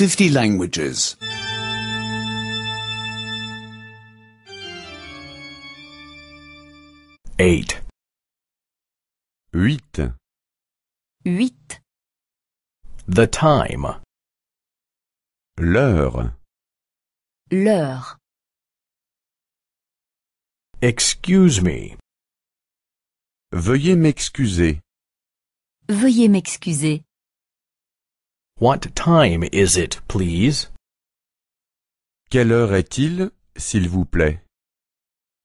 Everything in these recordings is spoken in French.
50 languages. 8 8 8 The time L'heure L'heure Excuse me Veuillez m'excuser Veuillez m'excuser What time is it, please? Quelle heure est-il, s'il vous plaît?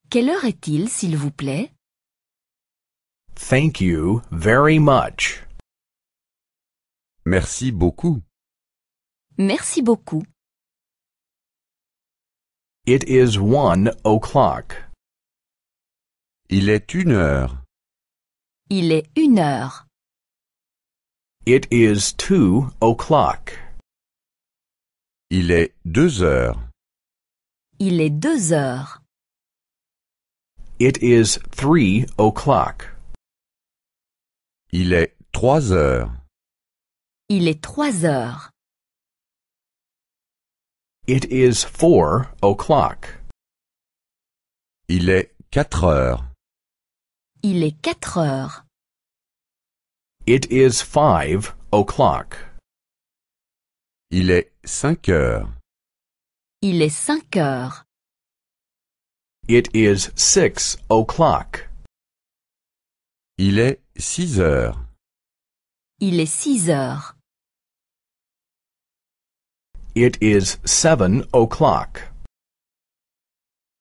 Quelle heure est-il, s'il vous plaît? Thank you very much. Merci beaucoup. Merci beaucoup. It is one o'clock. Il est une heure. Il est une heure. It is two o'clock. Il est deux heures. Il est deux heures. It is three o'clock. Il est trois heures. Il est trois heures. It is four o'clock. Il est quatre heures. Il est quatre heures. It is five o'clock. Il est cinq heures. Il est cinq heures. It is six o'clock. Il est six heures. Il est six heures. It is seven o'clock.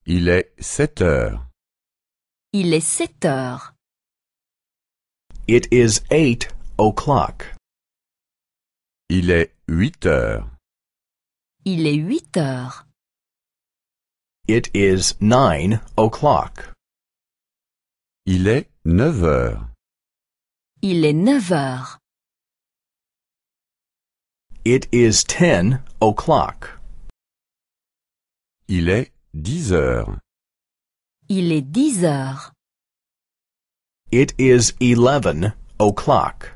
Il est sept heures. Il est sept heures. It is eight o'clock. Il est huit heures. Il est huit heures. It is nine o'clock. Il est neuf heures. Il est neuf heures. It is ten o'clock. Il est dix heures. Il est dix heures. It is eleven o'clock.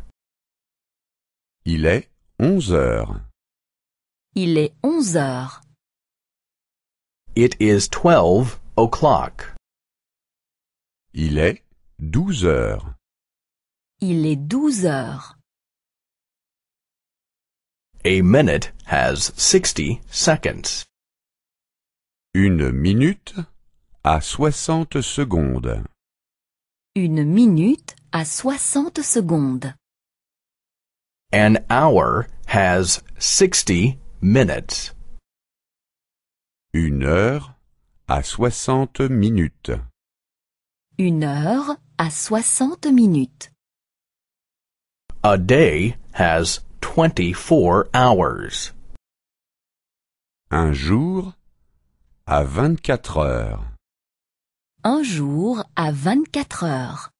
Il est onze heures. Il est onze heures. It is twelve o'clock. Il est douze heures. Il est douze heures. A minute has sixty seconds. Une minute a soixante secondes. Une minute à 60 secondes. An hour has sixty minutes. Une heure à 60 minutes. Une heure à 60 minutes. A day has 24 hours. Un jour à 24 heures un jour à 24 heures.